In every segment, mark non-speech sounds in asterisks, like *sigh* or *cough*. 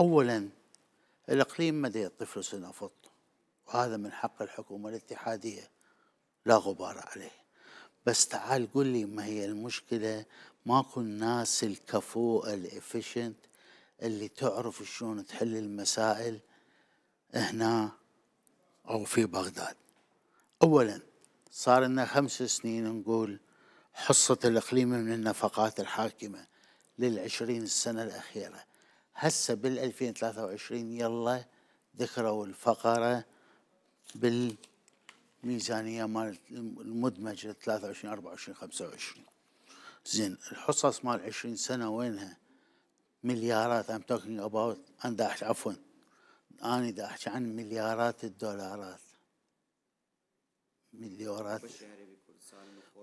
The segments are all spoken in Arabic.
أولا الإقليم مدى الطفل سنفط وهذا من حق الحكومة الاتحادية لا غبار عليه بس تعال قل لي ما هي المشكلة ماكو الناس الكفوءة الافيشنت اللي تعرف شلون تحل المسائل هنا أو في بغداد أولا صار لنا خمس سنين نقول حصة الإقليم من النفقات الحاكمة للعشرين السنة الأخيرة هسه بال 2023 يلا ذكروا الفقره بالميزانيه مال المدمجه 23 24 25 زين الحصص مال 20 سنه وينها؟ مليارات I'm talking about انا دا احكي عفوا انا دا احكي عن مليارات الدولارات مليارات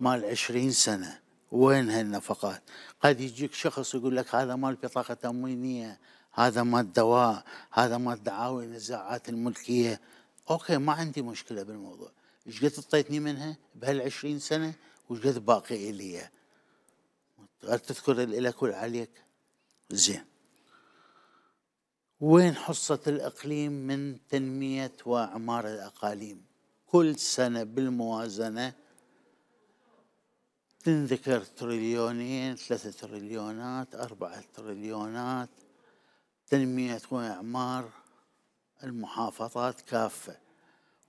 مال 20 سنه وين هالنفقات قد يجيك شخص يقول لك هذا مال بطاقة تموينية هذا مال دواء هذا مال دعاوي نزاعات الملكية أوكي ما عندي مشكلة بالموضوع ايش قد اعطيتني منها بهالعشرين سنة وايش قد باقي إلي هل تذكر لك عليك زين وين حصة الإقليم من تنمية وإعمار الأقاليم كل سنة بالموازنة تنذكر تريليونين ثلاثة تريليونات أربعة تريليونات تنمية وإعمار المحافظات كافة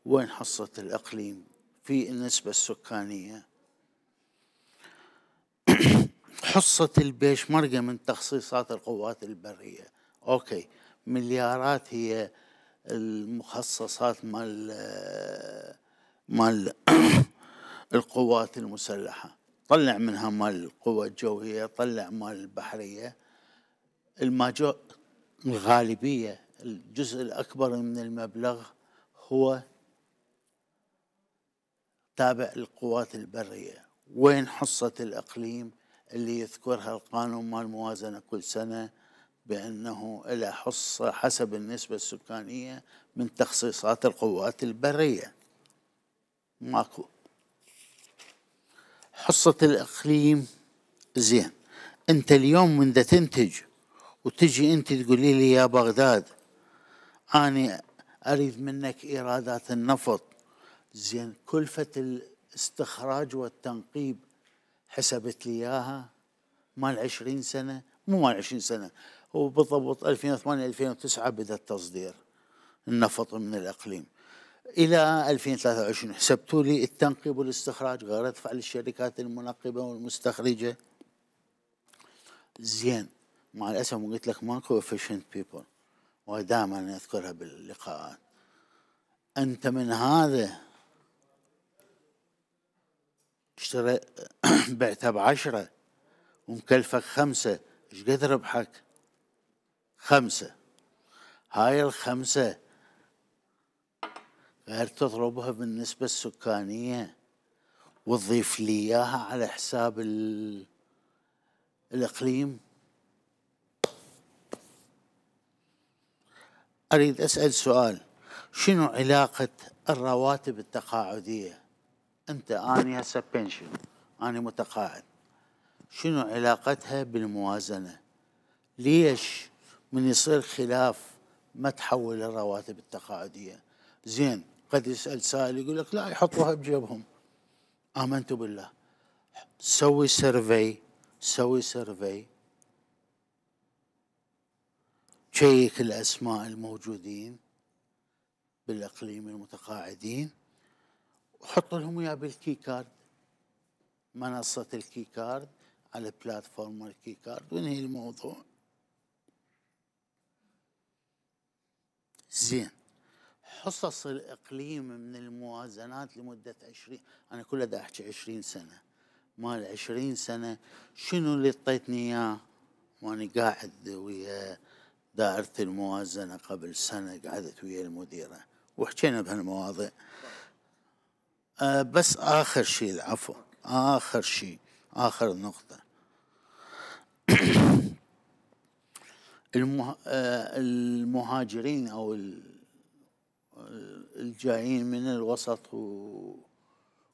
وين حصة الإقليم في النسبة السكانية *coughs* حصة البيشمركة من تخصيصات القوات البرية أوكي مليارات هي المخصصات مال مال *coughs* القوات المسلحه طلع منها مال القوة الجوية طلع مال البحرية الماجور الغالبية الجزء الأكبر من المبلغ هو تابع للقوات البرية وين حصة الإقليم اللي يذكرها القانون مال الموازنة كل سنة بأنه إلى حصة حسب النسبة السكانية من تخصيصات القوات البرية ماكو حصة الإقليم زين أنت اليوم من ذا تنتج وتجي أنت تقولي لي يا بغداد أنا أريد منك إيرادات النفط زين كلفة الاستخراج والتنقيب حسبت لي إياها مال عشرين سنة مو مال عشرين سنة وبالضبط 2008 2009 بدا التصدير النفط من الإقليم إلى 2023 حسبتوا لي التنقيب والاستخراج غير أدفع للشركات المنقبة والمستخرجة زين مع الأسف قلت لك ماكو افشنت بيبل ودائما أذكرها باللقاءات أنت من هذا اشترى *coughs* بعتها بعشرة ومكلفك خمسة ايش قد ربحك؟ خمسة هاي الخمسة غير تضربها بالنسبة السكانية وتضيف لي إياها على حساب الإقليم أريد أسأل سؤال شنو علاقة الرواتب التقاعدية أنت أنا هسه بنشن أنا متقاعد شنو علاقتها بالموازنة ليش من يصير خلاف ما تحول الرواتب التقاعدية زين قد يسال سائل يقول لك لا يحطوها بجيبهم امنت بالله سوي سيرفي سوي سيرفي شيك الاسماء الموجودين بالاقليم المتقاعدين وحط لهم اياه بالكي كارد منصه الكي كارد على بلاتفورم الكي كارد وانهي الموضوع زين حصص الإقليم من الموازنات لمدة 20 أنا كل دا أحكي 20 سنة مال 20 سنة شنو اللي اعطيتني إياه وأنا قاعد ويا دائرة الموازنة قبل سنة قعدت ويا المديرة وحكينا بهالمواضيع أه بس آخر شيء العفو آخر شيء آخر نقطة *coughs* أه، المهاجرين أو الجايين من الوسط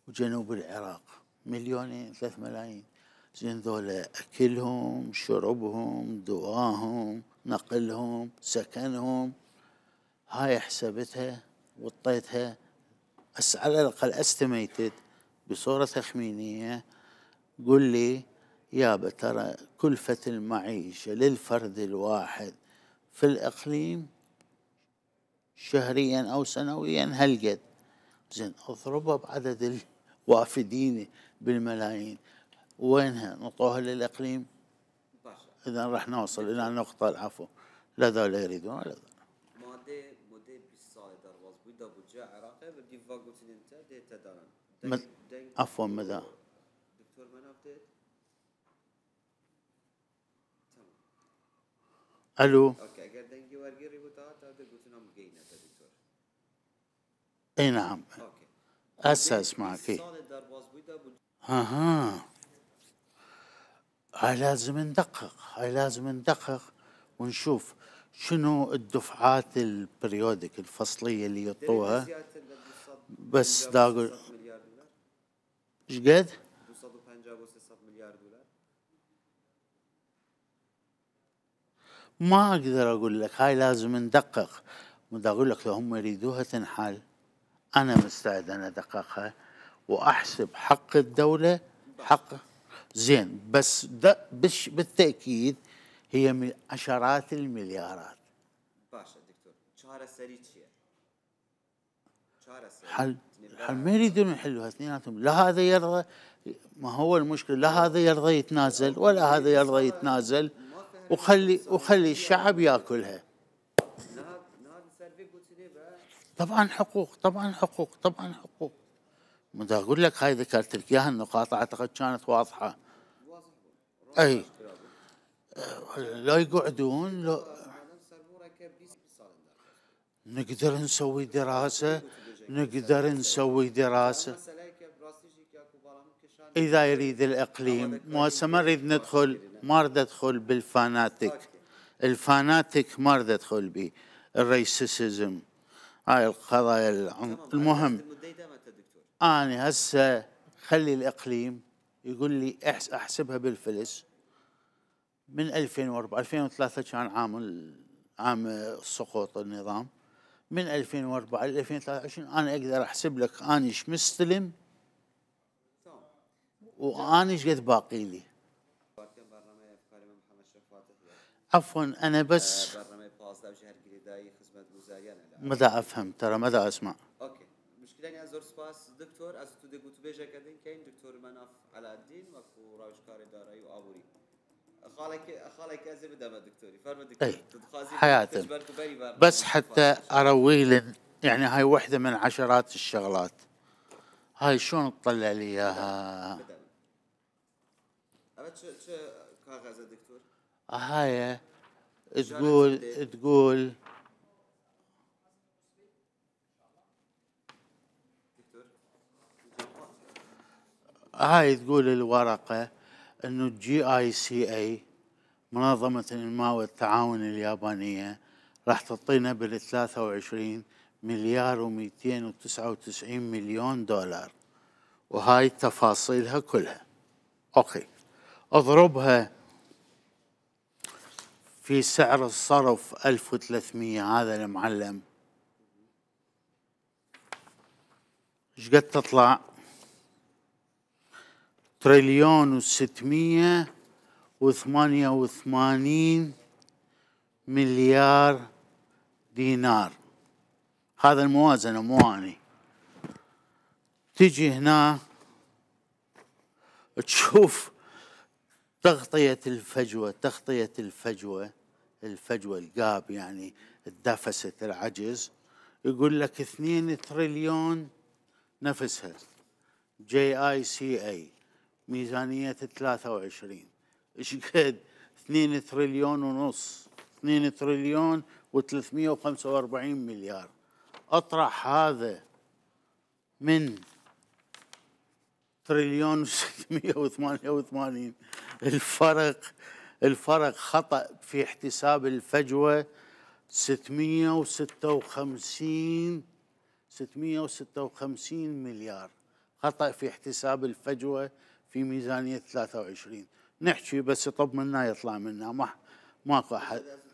وجنوب العراق مليونين ثلاث ملايين زين ذولا أكلهم شربهم دواهم نقلهم سكنهم هاي حسبتها وطيتها على الأقل استميتد بصورة تخمينية قل لي يابا ترى كلفة المعيشة للفرد الواحد في الإقليم شهريا أو سنويا هالقد زين اضربها بعدد الوافدين بالملايين وينها نطوها للإقليم إذا راح نوصل إلى نقطة العفو لا ذولا يريدون ولا ذولا عفوا ماذا الو اي نعم هسه اسمعك اها هاي لازم ندقق هاي لازم ندقق ونشوف شنو الدفعات البريودك الفصليه اللي يعطوها بس دا اقول ايش قد؟ ما اقدر اقول لك هاي لازم ندقق بدي اقول لك لو هم يريدوها تنحل أنا مستعد أن أدققها وأحسب حق الدولة حق زين بس ده بش بالتأكيد هي عشرات المليارات باشا دكتور شهر السريج حل حل ما يريدون يحلوها اثنيناتهم لا هذا يرضى ما هو المشكله لا هذا يرضى يتنازل ولا هذا يرضى يتنازل وخلي وخلي الشعب ياكلها طبعا حقوق طبعا حقوق طبعا حقوق بدي اقول لك هاي ذكرت لك اياها النقاط اعتقد كانت واضحه اي لا يقعدون لو نقدر نسوي دراسه نقدر نسوي دراسه اذا يريد الاقليم مؤسسه ما نريد ندخل ما اريد ادخل بالفاناتيك الفاناتيك ما اريد ادخل به الريسيسيزم هاي القضايا المهم انا هسه خلي الاقليم يقول لي احسبها بالفلس من 2004 2003 كان عام عام سقوط النظام من 2004 ل 2023 انا اقدر احسب لك انا ايش مستلم وانا ايش قد باقي لي عفوا انا بس آه، ماذا أفهم ترى ماذا أسمع أوكي مشكلة زور سباس دكتور از تو دقوت بيجا كدين كاين دكتور مناف على الدين وكو راوش كاري داري وابوري خالك خالك ازي بدا دكتوري فرما دكتور حياتي بس حتى اروي لن يعني هاي وحده من عشرات الشغلات هاي شلون تطلع لي اياها؟ هاي تقول تقول هاي تقول الورقة انه الجي اي سي اي منظمة الانماء والتعاون اليابانية راح تعطينا بال 23 مليار و299 مليون دولار وهاي تفاصيلها كلها اوكي اضربها في سعر الصرف 1300 هذا المعلم ايش قد تطلع تريليون وستمية وثمانية وثمانين مليار دينار هذا الموازنة مو أني تجي هنا تشوف تغطية الفجوة تغطية الفجوة الفجوة الجاب يعني الدفسة العجز يقول لك 2 تريليون نفسها جي اي سي اي ميزانية 23 ايش قد 2 تريليون ونص 2 تريليون و345 مليار اطرح هذا من تريليون و688 الفرق الفرق خطأ في احتساب الفجوة 656 656 مليار خطأ في احتساب الفجوة في ميزانيه 23 نحكي بس يطب منا يطلع منا ما ماكو احد